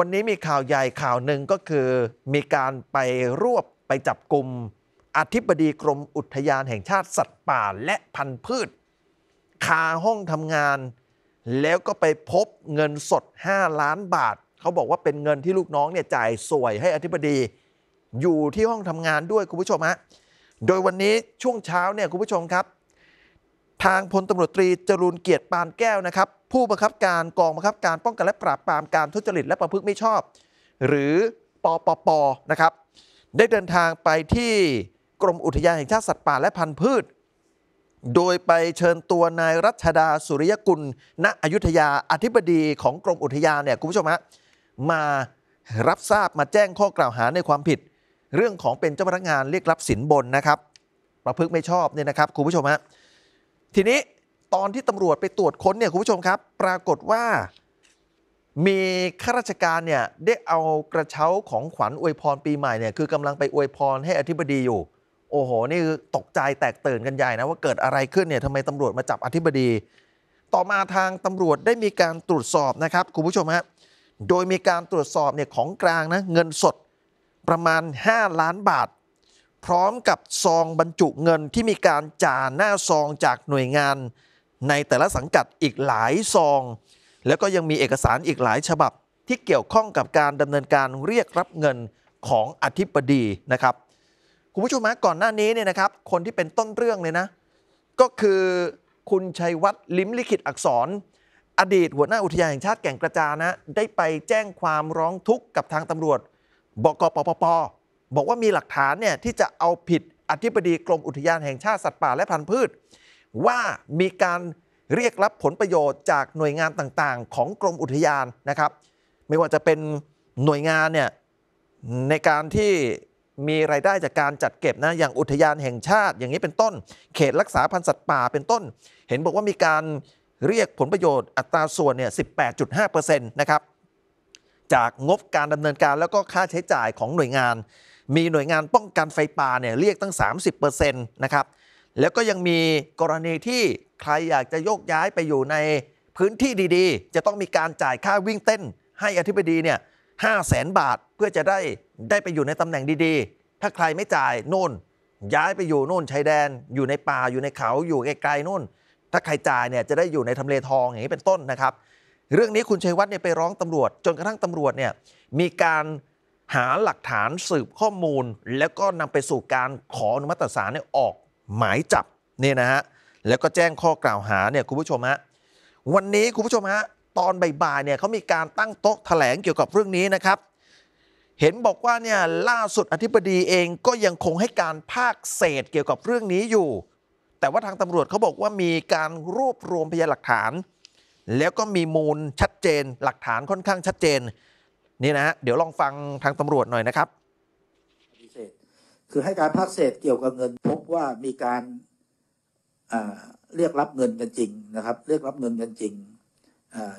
วันนี้มีข่าวใหญ่ข่าวหนึ่งก็คือมีการไปรวบไปจับกลุ่มอธิบดีกรมอุทยานแห่งชาติสัตว์ป่าและพันธุ์พืช คาห้องทำงาน แล้วก็ไปพบเงินสด 5 ล้านบาท เขาบอกว่าเป็นเงินที่ลูกน้องเนี่ยจ่ายสวยให้อธิบดีอยู่ที่ห้องทำงานด้วยคุณผู้ชมฮะโดยวันนี้ช่วงเช้าเนี่ยคุณผู้ชมครับ ทางพลตำรวจตรีจรูนเกียรติปานแก้วนะครับผู้บังคับการกองบังคับการป้องกัน และปราบปรามการทุจริตและประพฤติไม่ชอบ หรือปปปนะครับ ได้เดินทางไปที่กรมอุทยานแห่งชาติสัตว์ป่าและพันธุ์พืช โดยไปเชิญตัวนายรัชดาสุริยกุลณอยุธยาอธิบดีของกรมอุทยานเนี่ยคุณผู้ชมฮะมารับทราบมาแจ้งข้อกล่าวหาในความผิด เรื่องของเป็นเจ้าพนักงานเรียกรับสินบนนะครับประพฤติไม่ชอบเนี่ยนะครับคุณผู้ชมฮะทีนี้ตอนที่ตำรวจไปตรวจค้นเนี่ยคุณผู้ชมครับ ปรากฏว่า มีข้าราชการเนี่ยได้เอากระเช้าของขวัญอวยพรปีใหม่เนี่ยคือกำลังไปอวยพรให้อธิบดีอยู่โอ้โหนี่ตกใจแตกตื่นกันใหญ่นะว่าเกิดอะไรขึ้นเนี่ยทำไมตำรวจมาจับอธิบดี ต่อมาทางตำรวจได้มีการตรวจสอบนะครับคุณผู้ชมฮะโดยมีการตรวจสอบเนี่ยของกลางนะเงินสดประมาณ 5 ล้านบาท พร้อมกับซองบรรจุเงินที่มีการจ่าหน้าซองจากหน่วยงานในแต่ละสังกัดอีกหลายซอง แล้วก็ยังมีเอกสารอีกหลายฉบับ ที่เกี่ยวข้องกับการดำเนินการเรียกรับเงินของอธิบดีนะครับ คุณผู้ชมมาก่อนหน้านี้เนี่ยนะครับคนที่เป็นต้นเรื่องเลยนะ ก็คือคุณชัยวัฒน์ลิมลิขิตอักษร อดีตหัวหน้าอุทยานแห่งชาติแก่งกระจานะ ได้ไปแจ้งความร้องทุกข์กับทางตำรวจบกปปปบอกว่ามีหลักฐานเนี่ยที่จะเอาผิดอธิบดีกรมอุทยานแห่งชาติสัตว์ป่าและพันธุ์พืชว่ามีการเรียกรับผลประโยชน์จากหน่วยงานต่างๆ ของกรมอุทยานนะครับ ไม่ว่าจะเป็นหน่วยงานเนี่ยในการที่มีรายได้จากการจัดเก็บนะอย่างอุทยานแห่งชาติ อย่างนี้เป็นต้น เขตรักษาพันธุ์สัตว์ป่าเป็นต้น เห็นบอกว่ามีการเรียกผลประโยชน์อัตราส่วนเนี่ย18.5%นะครับจากงบการดำเนินการแล้วก็ค่าใช้จ่ายของหน่วยงาน มีหน่วยงานป้องกันไฟป่าเนี่ยเรียกตั้ง30%นะครับแล้วก็ยังมีกรณีที่ใครอยากจะโยกย้ายไปอยู่ในพื้นที่ดี ๆ จะต้องมีการจ่ายค่าวิ่งเต้น ให้อธิบดีเนี่ยห้าแสนบาทเพื่อจะได้ได้ไปอยู่ในตำแหน่งดีๆ ถ้าใครไม่จ่ายโน่นย้ายไปอยู่โน่นชายแดนอยู่ในป่าอยู่ในเขาอยู่ไกลๆ โน่น ถ้าใครจ่ายเนี่ยจะได้อยู่ในทำเลทองอย่างนี้เป็นต้นนะครับ เรื่องนี้คุณชัยวัฒน์เนี่ยไปร้องตำรวจจนกระทั่งตำรวจเนี่ยมีการหาหลักฐานสืบข้อมูล แล้วก็นำไปสู่การขออนุมัติศาลเนี่ยออกหมายจับเนี่ยนะฮะแล้วก็แจ้งข้อกล่าวหาเนี่ยคุณผู้ชมฮะวันนี้คุณผู้ชมฮะตอนบ่ายๆเนี่ยเขามีการตั้งโต๊ะแถลงเกี่ยวกับเรื่องนี้นะครับ เห็นบอกว่าเนี่ยล่าสุดอธิบดีเองก็ยังคงให้การภาคเศษเกี่ยวกับเรื่องนี้อยู่ แต่ว่าทางตำรวจเขาบอกว่ามีการรวบรวมพยานหลักฐาน แล้วก็มีมูลชัดเจน หลักฐานค่อนข้างชัดเจนนี่นะฮะเดี๋ยวลองฟังทางตำรวจหน่อยนะครับคือให้การภาคเศษเกี่ยวกับเงิน พบว่ามีการเรียกรับเงินกันจริงนะครับ เรียกรับเงินกันจริง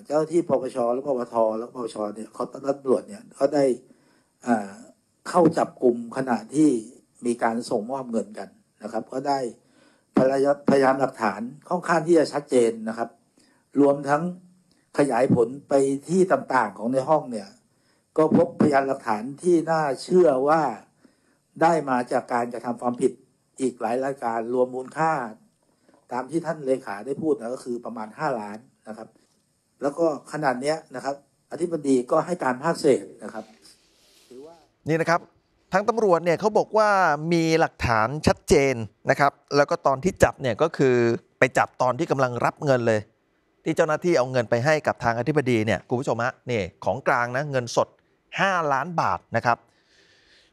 เจ้าที่ปปชและปปทและปปชเนี่ยเขาตำรวจเนี่ยเขาได้เข้าจับกลุ่มขณะที่มีการส่งมอบเงินกันนะครับ ก็ได้พยายามหลักฐานค่อนข้างที่จะชัดเจนนะครับ รวมทั้งขยายผลไปที่ต่างๆของในห้องเนี่ยก็พบพยานหลักฐานที่น่าเชื่อว่าได้มาจากการกระทำความผิดอีกหลายรายการรวมมูลค่าตามที่ท่านเลขาได้พูดนะก็คือประมาณ5ล้านนะครับ แล้วก็ขนาดนี้นะครับ อธิบดีก็ให้การภาคเศษนะครับนี่นะครับทางตำรวจเนี่ยเขาบอกว่ามีหลักฐานชัดเจนนะครับ แล้วก็ตอนที่จับเนี่ยก็คือไปจับตอนที่กำลังรับเงินเลย ที่เจ้าหน้าที่เอาเงินไปให้กับทางอธิบดีเนี่ยคุณผู้ชมฮะนี่ของกลางนะ เงินสด5ล้านบาทนะครับ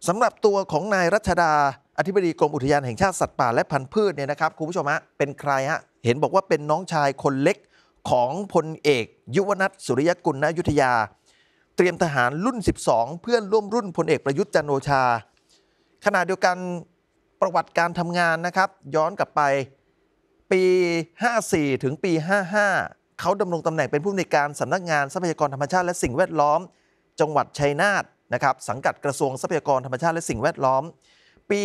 สำหรับตัวของนายรัชดา อธิบดีกรมอุทยานแห่งชาติ สัตว์ป่า และพันธุ์พืชเนี่ยนะครับคุณผู้ชมฮะเป็นใครฮะเห็นบอกว่าเป็นน้องชายคนเล็กของพลเอก ยุวนัทสุริยกุลนายุทธยา เตรียมทหารรุ่น 12 เพื่อนร่วมรุ่นพลเอกประยุทธ์จันโอชาขณะเดียวกันประวัติการทำงานนะครับ ย้อนกลับไป ปี 54 ถึงปี 55 เขาดำรงตำแหน่งเป็นผู้ในการสำนักงานทรัพยากรธรรมชาติและสิ่งแวดล้อม จังหวัดชัยนาทนะครับสังกัดกระทรวงทรัพยากรธรรมชาติและสิ่งแวดล้อม ปี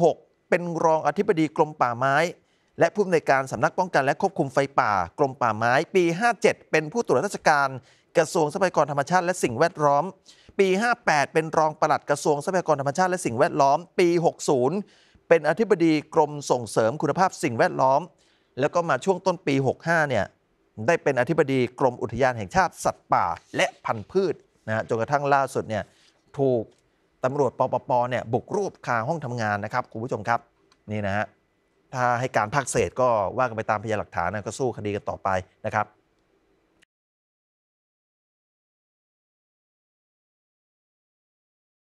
56เป็นรองอธิบดีกรมป่าไม้ และผู้อำนวยการสำนักป้องกันและควบคุมไฟป่ากรมป่าไม้ ปี 57 เป็นผู้ตรวจราชการ กระทรวงทรัพยากรธรรมชาติและสิ่งแวดล้อม ปี 58 เป็นรองปลัดกระทรวงทรัพยากรธรรมชาติและสิ่งแวดล้อม ปี 60 เป็นอธิบดีกรมส่งเสริมคุณภาพสิ่งแวดล้อมแล้วก็มาช่วงต้นปี 65เนี่ยได้เป็นอธิบดีกรมอุทยานแห่งชาติสัตว์ป่าและ พันธุ์พืชนะจนกระทั่งล่าสุดเนี่ยถูกตำรวจปปปเนี่ยบุกรูปคาห้องทำงานนะครับ คุณผู้ชมครับนี่นะฮะถ้าให้การภาคเศษก็ว่ากันไปตามพยานหลักฐานนะก็สู้คดีกันต่อไปนะครับ